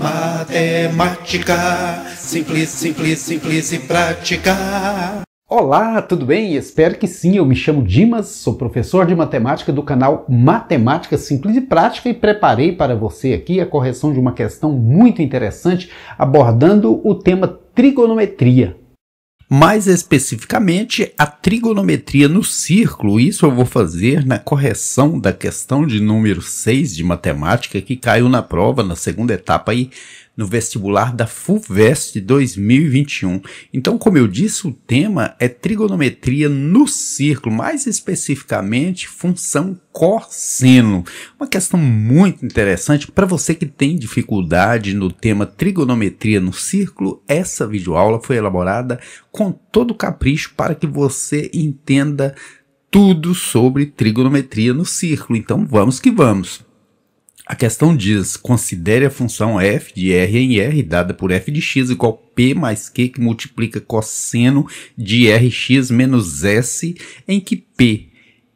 Matemática, simples, simples, simples e prática. Olá, tudo bem? Espero que sim. Eu me chamo Dimas, sou professor de matemática do canal Matemática Simples e Prática e preparei para você aqui a correção de uma questão muito interessante abordando o tema trigonometria mais especificamente a trigonometria no círculo. Isso eu vou fazer na correção da questão de número 6 de matemática que caiu na prova na segunda etapa aí no vestibular da FUVEST 2021. Então, como eu disse, o tema é trigonometria no círculo, mais especificamente função cosseno. Uma questão muito interessante para você que tem dificuldade no tema trigonometria no círculo. Essa videoaula foi elaborada com todo capricho para que você entenda tudo sobre trigonometria no círculo. Então vamos que vamos. A questão diz: considere a função f de r em r dada por f de x igual a p mais q que multiplica cosseno de rx menos s, em que p,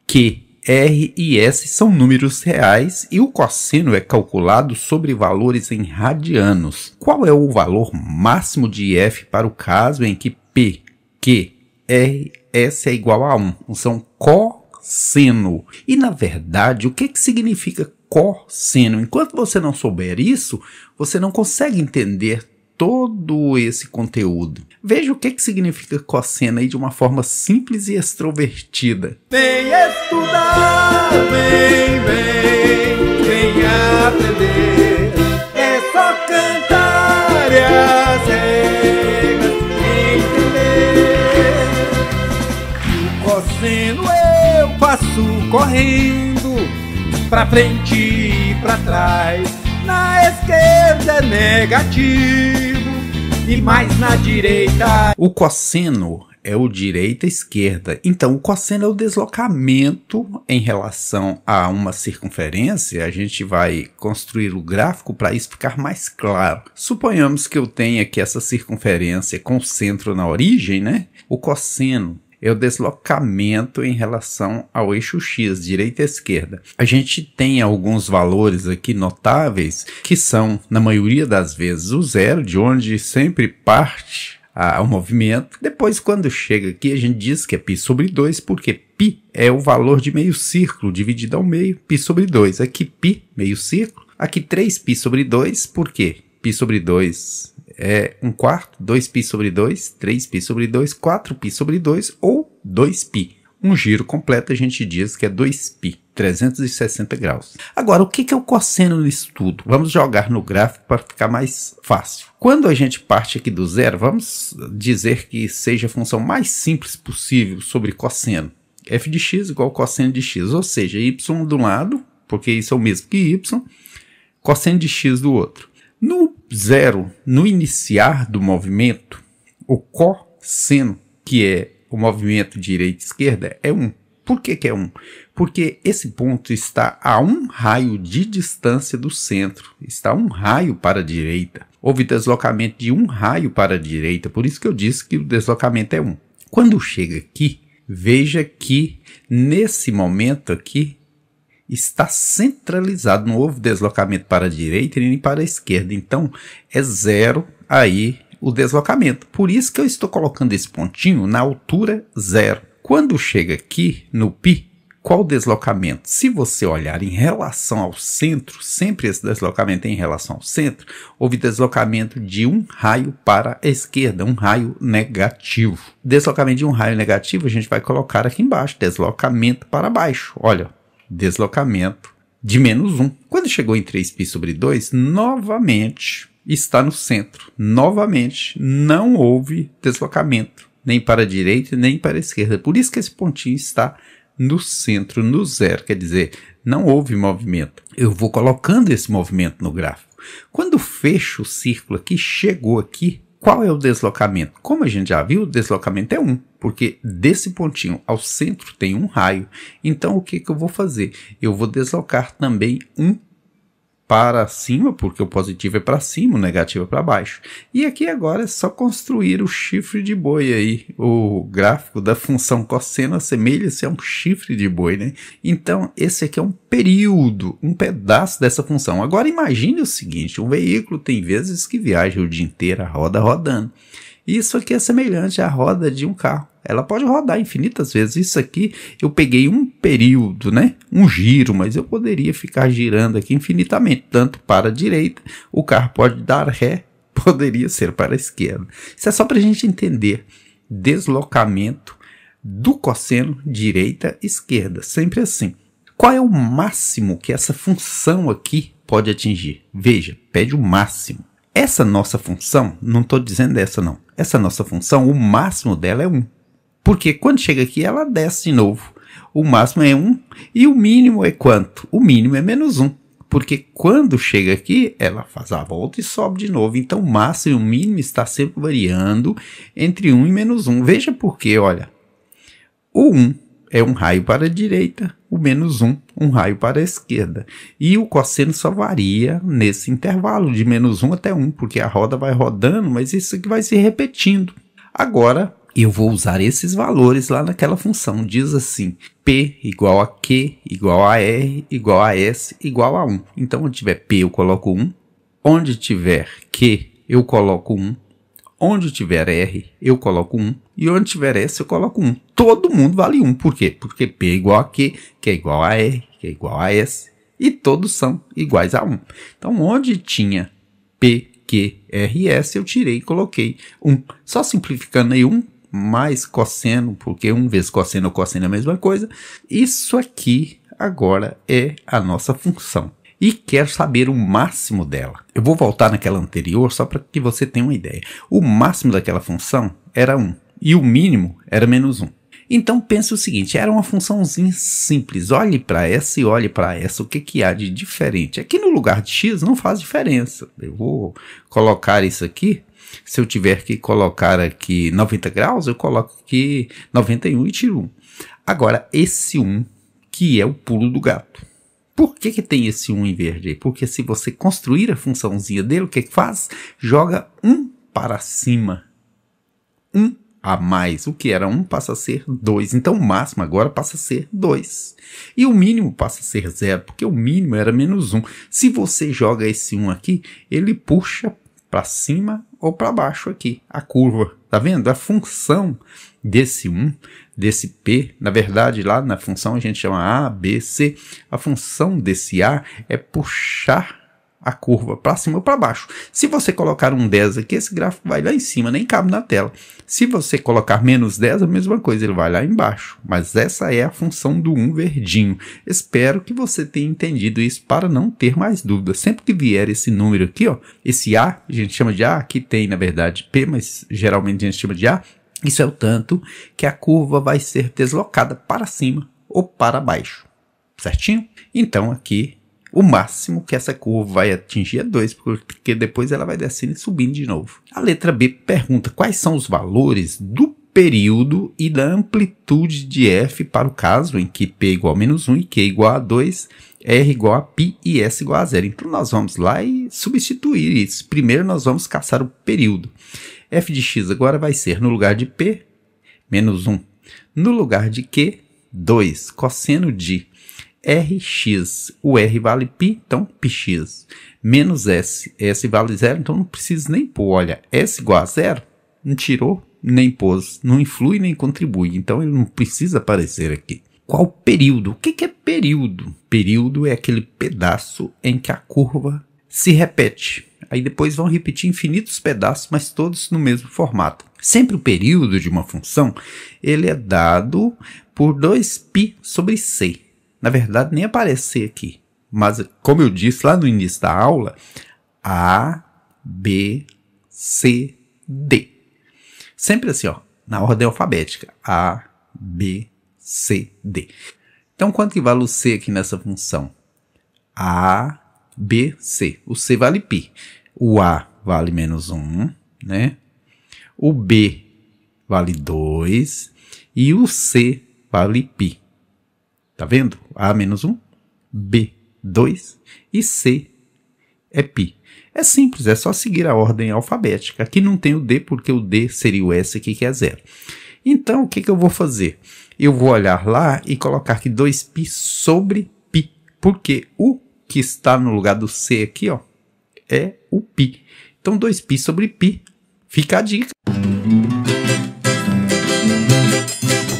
q, r e s são números reais e o cosseno é calculado sobre valores em radianos. Qual é o valor máximo de f para o caso em que p, q, r, s é igual a 1? São cosseno. E na verdade, o que, que significa cosseno. Enquanto você não souber isso, você não consegue entender todo esse conteúdo. Veja o que, que significa cosseno aí de uma forma simples e extrovertida. Vem estudar, vem, vem, vem aprender. É só cantar e as entender. o cosseno eu faço correndo pra frente e pra trás. Na esquerda é negativo e mais na direita. O cosseno é o direita-esquerda. Então, o cosseno é o deslocamento em relação a uma circunferência. A gente vai construir o gráfico para isso ficar mais claro. Suponhamos que eu tenha aqui essa circunferência com o centro na origem, né? O cosseno é o deslocamento em relação ao eixo X, direita e esquerda. A gente tem alguns valores aqui notáveis que são, na maioria das vezes, o zero, de onde sempre parte o movimento. Depois, quando chega aqui, a gente diz que é π sobre 2, porque π é o valor de meio círculo dividido ao meio, π sobre 2. Aqui π, meio círculo. Aqui 3π sobre 2, por quê? π sobre 2 é 1 um quarto, 2π sobre 2, 3π sobre 2, 4π sobre 2 ou 2π. Um giro completo a gente diz que é 2π, 360 graus. Agora, o que é o cosseno disso tudo? Vamos jogar no gráfico para ficar mais fácil. Quando a gente parte aqui do zero, vamos dizer que seja a função mais simples possível sobre cosseno. f de x igual cosseno de x, ou seja, y de um lado, porque isso é o mesmo que y, cosseno de x do outro. No zero, no iniciar do movimento, o cosseno, que é o movimento direita-esquerda, é 1. Por que, que é 1? Porque esse ponto está a um raio de distância do centro, está um raio para a direita. Houve deslocamento de um raio para a direita, por isso que eu disse que o deslocamento é 1. Quando chega aqui, veja que nesse momento aqui está centralizado, não houve deslocamento para a direita nem para a esquerda, então é zero aí o deslocamento. Por isso que eu estou colocando esse pontinho na altura zero. Quando chega aqui no π, qual deslocamento? Se você olhar em relação ao centro, sempre esse deslocamento é em relação ao centro, houve deslocamento de um raio para a esquerda, um raio negativo. Deslocamento de um raio negativo a gente vai colocar aqui embaixo, deslocamento para baixo. Olha, deslocamento de menos 1. Quando chegou em 3π sobre 2, novamente está no centro. Novamente não houve deslocamento, nem para a direita, nem para a esquerda. Por isso que esse pontinho está no centro, no zero. Quer dizer, não houve movimento. Eu vou colocando esse movimento no gráfico. Quando fecho o círculo aqui, chegou aqui, qual é o deslocamento? Como a gente já viu, o deslocamento é 1, porque desse pontinho ao centro tem um raio. Então, o que, que eu vou fazer? Eu vou deslocar também um para cima, porque o positivo é para cima, o negativo é para baixo. E aqui agora é só construir o chifre de boi aí. O gráfico da função cosseno assemelha-se a um chifre de boi, né? Então, esse aqui é um período, um pedaço dessa função. Agora imagine o seguinte, um veículo tem vezes que viaja o dia inteiro, roda rodando. Isso aqui é semelhante à roda de um carro. Ela pode rodar infinitas vezes. Isso aqui eu peguei um período, né? Um giro, mas eu poderia ficar girando aqui infinitamente, tanto para a direita, o carro pode dar ré, poderia ser para a esquerda. Isso é só para a gente entender deslocamento do cosseno direita-esquerda, sempre assim. Qual é o máximo que essa função aqui pode atingir? Veja, pede o máximo. Essa nossa função, não estou dizendo essa não, essa nossa função, o máximo dela é 1. Porque quando chega aqui, ela desce de novo. O máximo é 1 e o mínimo é quanto? O mínimo é menos 1. Porque quando chega aqui, ela faz a volta e sobe de novo. Então o máximo e o mínimo está sempre variando entre 1 e menos 1. Veja por quê, olha. O 1 é um raio para a direita, o menos 1, um raio para a esquerda. E o cosseno só varia nesse intervalo de menos 1 até 1, porque a roda vai rodando, mas isso aqui vai se repetindo. Agora, eu vou usar esses valores lá naquela função. Diz assim, P igual a Q, igual a R, igual a S, igual a 1. Então, onde tiver P, eu coloco 1. Onde tiver Q, eu coloco 1. Onde tiver R, eu coloco 1. E onde tiver S, eu coloco 1. Todo mundo vale 1. Por quê? Porque P é igual a Q, que é igual a R, que é igual a S. E todos são iguais a 1. Então, onde tinha P, Q, R, S, eu tirei e coloquei 1. Só simplificando aí 1 mais cosseno, porque 1 vezes cosseno ou cosseno é a mesma coisa. Isso aqui agora é a nossa função e quer saber o máximo dela. Eu vou voltar naquela anterior só para que você tenha uma ideia. O máximo daquela função era 1 e o mínimo era menos 1. Então pense o seguinte, era uma funçãozinha simples. Olhe para essa e olhe para essa. O que, que há de diferente? Aqui no lugar de x não faz diferença. Eu vou colocar isso aqui. Se eu tiver que colocar aqui 90 graus, eu coloco aqui 91 e tiro 1. Agora, esse 1 que é o pulo do gato. Por que, que tem esse 1 em verde? Porque se você construir a funçãozinha dele, o que, que faz? Joga 1 para cima. 1 a mais. O que era 1 passa a ser 2. Então o máximo agora passa a ser 2. E o mínimo passa a ser 0, porque o mínimo era menos 1. Se você joga esse 1 aqui, ele puxa para cima ou para baixo aqui a curva. Tá vendo? A função desse 1, desse P, na verdade lá na função a gente chama A, B, C, a função desse A é puxar a curva para cima ou para baixo. Se você colocar um 10 aqui, esse gráfico vai lá em cima, nem cabe na tela. Se você colocar menos 10, a mesma coisa, ele vai lá embaixo. Mas essa é a função do 1 verdinho. Espero que você tenha entendido isso para não ter mais dúvidas. Sempre que vier esse número aqui, ó, esse A, a gente chama de A, aqui tem na verdade P, mas geralmente a gente chama de A, isso é o tanto que a curva vai ser deslocada para cima ou para baixo, certinho? Então aqui o máximo que essa curva vai atingir é 2, porque depois ela vai descendo e subindo de novo. A letra B pergunta quais são os valores do período e da amplitude de F para o caso em que P é igual a menos 1 e Q é igual a 2, R igual a π e S igual a zero. Então nós vamos lá e substituir isso. Primeiro nós vamos caçar o período f de x agora vai ser, no lugar de p, menos 1. No lugar de q, 2. Cosseno de rx. O r vale π, então πx. Menos s. s vale zero, então não preciso nem pôr. Olha, s igual a zero, não tirou nem pôs, não influi nem contribui. Então ele não precisa aparecer aqui. Qual período? O que é período? Período é aquele pedaço em que a curva se repete aí depois vão repetir infinitos pedaços, mas todos no mesmo formato. Sempre o período de uma função, ele é dado por 2π sobre c. Na verdade, nem aparece aqui, mas como eu disse lá no início da aula, a, B, C, D. Sempre assim, ó, na ordem alfabética. A, B, C, D. Então, quanto que vale o C aqui nessa função? A, B, C. O C vale π. O A vale menos 1, né? O B vale 2 e o C vale π. Tá vendo? A menos 1, B 2 e C é π. É simples, é só seguir a ordem alfabética. Aqui não tem o D, porque o D seria o S aqui, que é zero. Então, o que, que eu vou fazer? Eu vou olhar lá e colocar aqui 2π sobre π, porque o que está no lugar do C aqui, ó, é o pi. Então 2π sobre π. Fica a dica.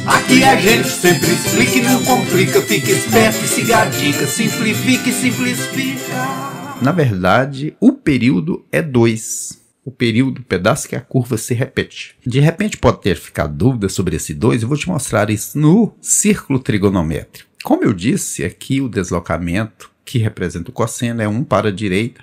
Aqui a gente sempre explica e não complica, fica esperto siga a dica, simplifica e simplifica. Na verdade, o período é 2. O período, o pedaço que a curva se repete. De repente pode ter ficado dúvida sobre esse 2, eu vou te mostrar isso no círculo trigonométrico. Como eu disse, aqui o deslocamento que representa o cosseno é 1 um para a direita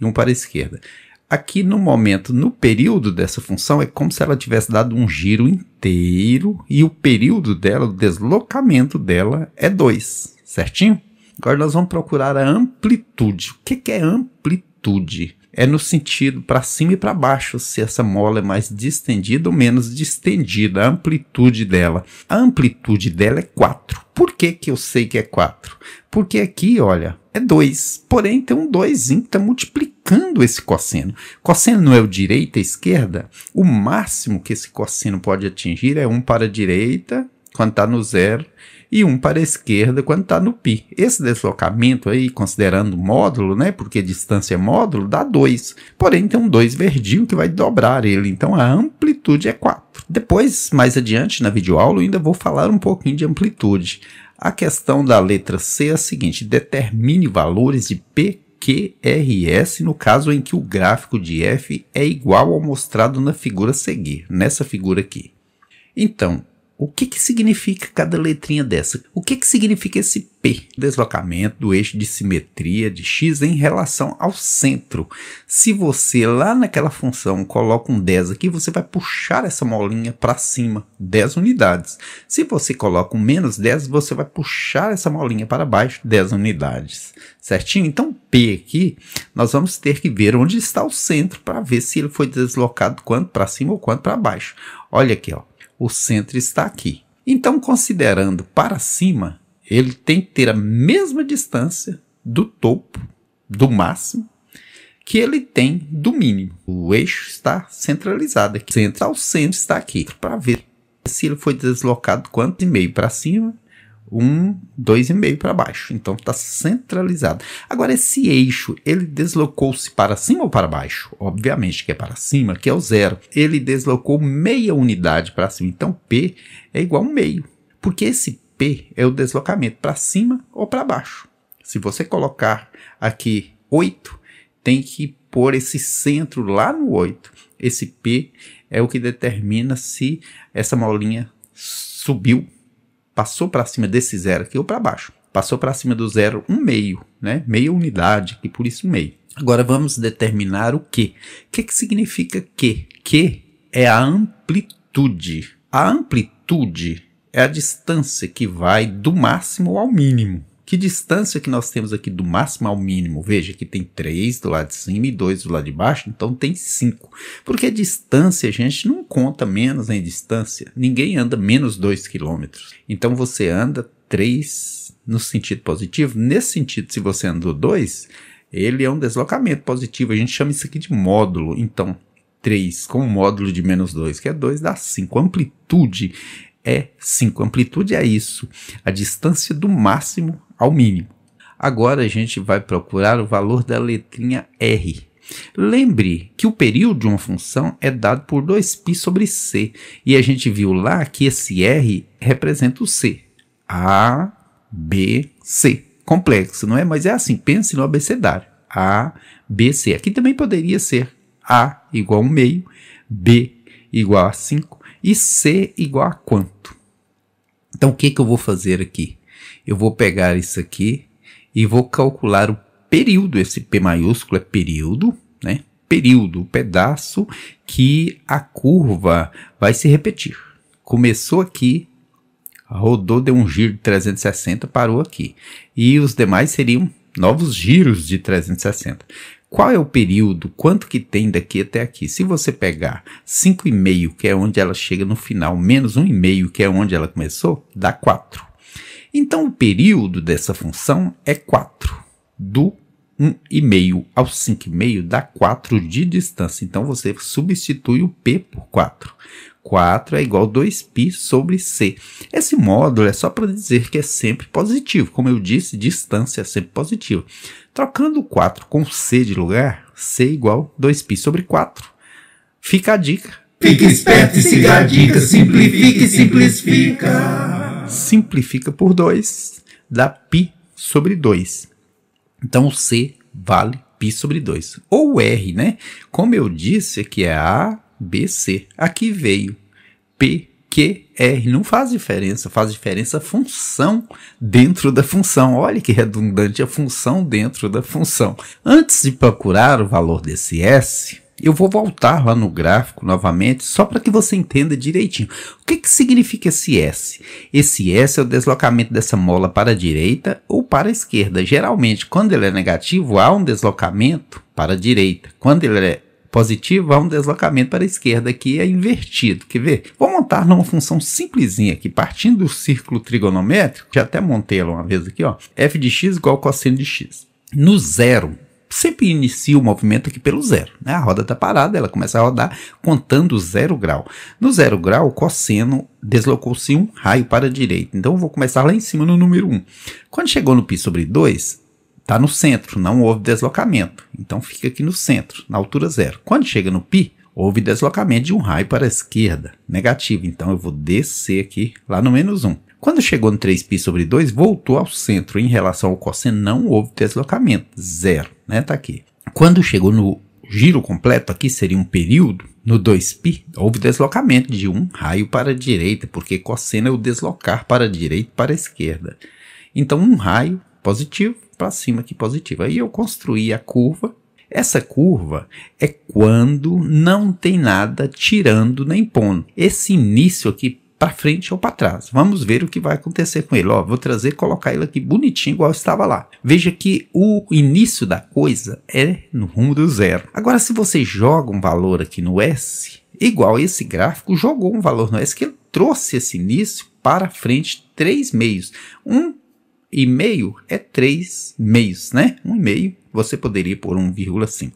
e um para a esquerda. Aqui no momento, no período dessa função, é como se ela tivesse dado um giro inteiro e o período dela, o deslocamento dela é 2, certinho? Agora nós vamos procurar a amplitude. O que, é amplitude? É no sentido para cima e para baixo, se essa mola é mais distendida ou menos distendida, a amplitude dela. A amplitude dela é 4. Por que, que eu sei que é 4? Porque aqui, olha, é 2. Porém, tem um 2 que está multiplicando esse cosseno. Cosseno não é o direita e é esquerda? O máximo que esse cosseno pode atingir é 1 um para a direita, quando está no zero, e um para a esquerda quando está no π. Esse deslocamento aí, considerando módulo, né, porque distância é módulo, dá 2. Porém, tem um 2 verdinho que vai dobrar ele, então a amplitude é 4. Depois, mais adiante na videoaula, eu ainda vou falar um pouquinho de amplitude. A questão da letra C é a seguinte: determine valores de P, s no caso em que o gráfico de F é igual ao mostrado na figura a seguir, nessa figura aqui. Então, o que, que significa cada letrinha dessa? O que, que significa esse P? Deslocamento do eixo de simetria de x em relação ao centro. Se você lá naquela função coloca um 10 aqui, você vai puxar essa molinha para cima, 10 unidades. Se você coloca um menos 10, você vai puxar essa molinha para baixo, 10 unidades. Certinho? Então, P aqui, nós vamos ter que ver onde está o centro para ver se ele foi deslocado quanto para cima ou quanto para baixo. Olha aqui, ó o centro está aqui. Então, considerando para cima, ele tem que ter a mesma distância do topo, do máximo, que ele tem do mínimo. O eixo está centralizado aqui. Central centro está aqui. Para ver se ele foi deslocado quanto e meio para cima um, dois e meio para baixo. Então está centralizado. Agora esse eixo, ele deslocou-se para cima ou para baixo? Obviamente que é para cima, que é o zero. Ele deslocou meia unidade para cima. Então P é igual a meio, porque esse P é o deslocamento para cima ou para baixo. Se você colocar aqui 8, tem que pôr esse centro lá no 8. Esse P é o que determina se essa molinha subiu passou para cima desse zero aqui ou para baixo. Passou para cima do zero um meio, né? Meia unidade, que por isso meio. Agora vamos determinar o que. O que, que significa que? Que é a amplitude. A amplitude é a distância que vai do máximo ao mínimo. Que distância que nós temos aqui do máximo ao mínimo? Veja que tem 3 do lado de cima e 2 do lado de baixo, então tem 5. Porque a distância, a gente não conta menos em distância. Ninguém anda menos 2 km. Então você anda 3 no sentido positivo. Nesse sentido, se você andou 2, ele é um deslocamento positivo. A gente chama isso aqui de módulo. Então, 3 com módulo de menos 2, que é 2, dá 5. Amplitude é 5. Amplitude é isso. A distância do máximo ao mínimo. Agora a gente vai procurar o valor da letrinha R. Lembre que o período de uma função é dado por 2π sobre c, e a gente viu lá que esse R representa o c. A, B, C. Complexo, não é? Mas é assim, pense no abecedário. A, B, C. Aqui também poderia ser A igual a 1 meio, B igual a 5 e C igual a quanto? Então, o que, que eu vou fazer aqui? eu vou pegar isso aqui e vou calcular o período, esse P maiúsculo é período, né? Período, o pedaço que a curva vai se repetir. Começou aqui, rodou, deu um giro de 360, parou aqui. E os demais seriam novos giros de 360. Qual é o período? Quanto que tem daqui até aqui? Se você pegar 5,5, que é onde ela chega no final, menos 1,5, que é onde ela começou, dá 4. Então, o período dessa função é 4, do 1,5 ao 5,5 dá 4 de distância. Então, você substitui o P por 4. 4 é igual a 2π sobre c. Esse módulo é só para dizer que é sempre positivo. Como eu disse, distância é sempre positiva. Trocando 4 com c de lugar, c é igual a 2π sobre 4. Fica a dica. Fique esperto e siga a dica. Simplifique e simplifica simplifica por 2, dá π sobre 2. Então, C vale π sobre 2. Ou R, né? Como eu disse, aqui é A, B, C. Aqui veio P, Q, R. Não faz diferença, faz diferença a função dentro da função. Olha que redundante, a função dentro da função. Antes de procurar o valor desse S, eu vou voltar lá no gráfico novamente, só para que você entenda direitinho. O que, que significa esse S? Esse S é o deslocamento dessa mola para a direita ou para a esquerda. Geralmente, quando ele é negativo, há um deslocamento para a direita. Quando ele é positivo, há um deslocamento para a esquerda, que é invertido. Quer ver? Vou montar numa função simplesinha aqui, partindo do círculo trigonométrico, já até montei ela uma vez aqui, ó. f de x igual a cosseno de x. No zero, sempre inicia o movimento aqui pelo zero. Né? A roda está parada, ela começa a rodar contando zero grau. No zero grau, o cosseno deslocou-se um raio para a direita. Então eu vou começar lá em cima no número 1. Um. Quando chegou no π sobre 2, está no centro, não houve deslocamento. Então fica aqui no centro, na altura zero. Quando chega no π, houve deslocamento de um raio para a esquerda, negativo. Então eu vou descer aqui lá no menos 1. Um. Quando chegou no 3π sobre 2, voltou ao centro. Em relação ao cosseno, não houve deslocamento. Zero, né? Tá aqui. Quando chegou no giro completo, aqui seria um período, no 2π, houve deslocamento de um raio para a direita, porque cosseno é o deslocar para a direita e para a esquerda. Então, um raio positivo para cima aqui positivo. Aí eu construí a curva. Essa curva é quando não tem nada tirando nem pondo. Esse início aqui para frente ou para trás. Vamos ver o que vai acontecer com ele. Ó, vou trazer, colocar ele aqui bonitinho, igual estava lá. Veja que o início da coisa é no rumo do zero. Agora, se você joga um valor aqui no S, igual esse gráfico jogou um valor no S, que ele trouxe esse início para frente três meios. Um e meio é três meios, né? Um e meio você poderia pôr 1,5.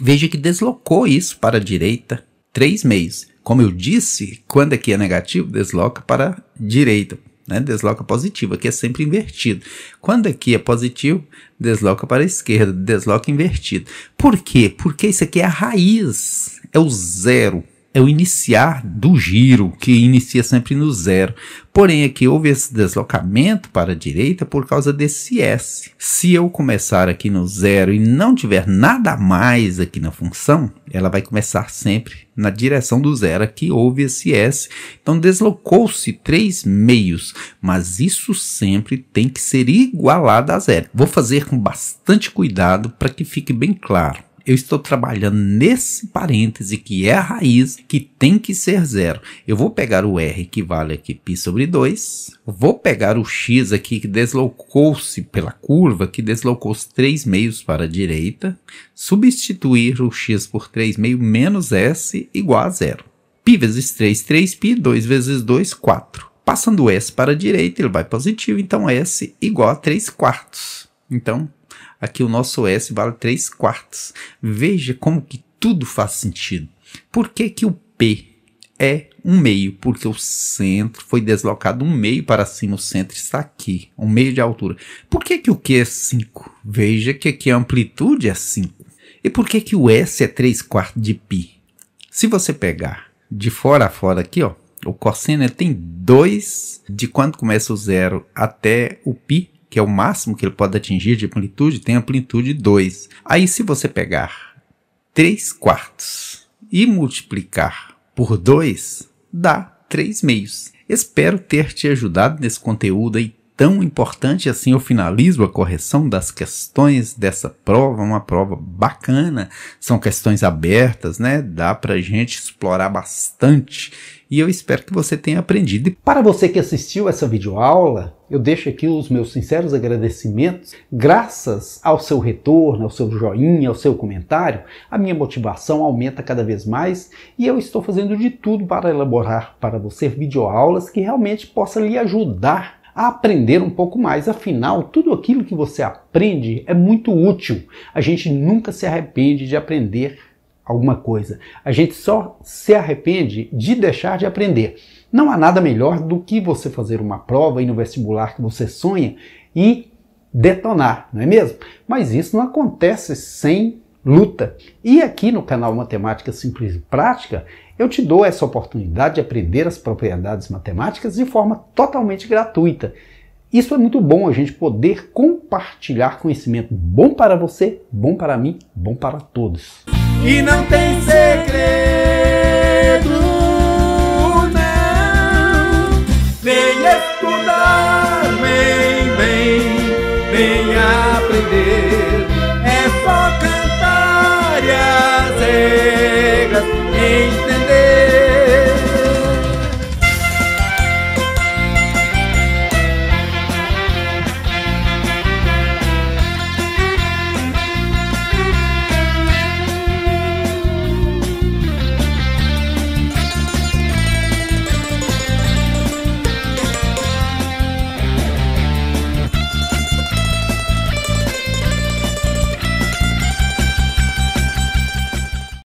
Veja que deslocou isso para a direita três meios. Como eu disse, quando aqui é, é negativo, desloca para a direita, né? desloca positivo, aqui é sempre invertido. Quando aqui é positivo, desloca para a esquerda, desloca invertido. Por quê? Porque isso aqui é a raiz, é o zero é o iniciar do giro, que inicia sempre no zero. Porém, aqui houve esse deslocamento para a direita por causa desse S. Se eu começar aqui no zero e não tiver nada mais aqui na função, ela vai começar sempre na direção do zero. Aqui houve esse S. Então, deslocou-se três meios, mas isso sempre tem que ser igualado a zero. Vou fazer com bastante cuidado para que fique bem claro eu estou trabalhando nesse parêntese que é a raiz, que tem que ser zero. Eu vou pegar o R que vale aqui π sobre 2, vou pegar o x aqui que deslocou-se pela curva, que deslocou-se 3 meios para a direita, substituir o x por 3 meios menos s igual a zero. π vezes 3, 3π, 2 vezes 2, 4. Passando o s para a direita, ele vai positivo, então s igual a 3 quartos. Então, Aqui o nosso S vale 3 quartos. Veja como que tudo faz sentido. Por que, que o P é um meio? Porque o centro foi deslocado um meio para cima, o centro está aqui, um meio de altura. Por que, que o Q é 5? Veja que aqui a amplitude é 5. E por que, que o S é 3 quartos de π? Se você pegar de fora a fora aqui, ó, o cosseno tem 2 de quando começa o zero até o π, que é o máximo que ele pode atingir de amplitude, tem amplitude 2. Aí, se você pegar 3 quartos e multiplicar por 2, dá 3 meios. Espero ter te ajudado nesse conteúdo aí tão importante assim. Eu finalizo a correção das questões dessa prova, uma prova bacana. São questões abertas, né? Dá para gente explorar bastante. E eu espero que você tenha aprendido. Para você que assistiu essa videoaula, eu deixo aqui os meus sinceros agradecimentos. Graças ao seu retorno, ao seu joinha, ao seu comentário, a minha motivação aumenta cada vez mais e eu estou fazendo de tudo para elaborar para você videoaulas que realmente possa lhe ajudar a aprender um pouco mais. Afinal, tudo aquilo que você aprende é muito útil. A gente nunca se arrepende de aprender alguma coisa. A gente só se arrepende de deixar de aprender. Não há nada melhor do que você fazer uma prova e no vestibular que você sonha e detonar, não é mesmo? Mas isso não acontece sem luta. E aqui no canal Matemática Simples e Prática, eu te dou essa oportunidade de aprender as propriedades matemáticas de forma totalmente gratuita. Isso é muito bom a gente poder compartilhar conhecimento bom para você, bom para mim, bom para todos. E não tem segredo, não. Vem estudar, vem, vem, vem aprender. É só cantar e as regras entender.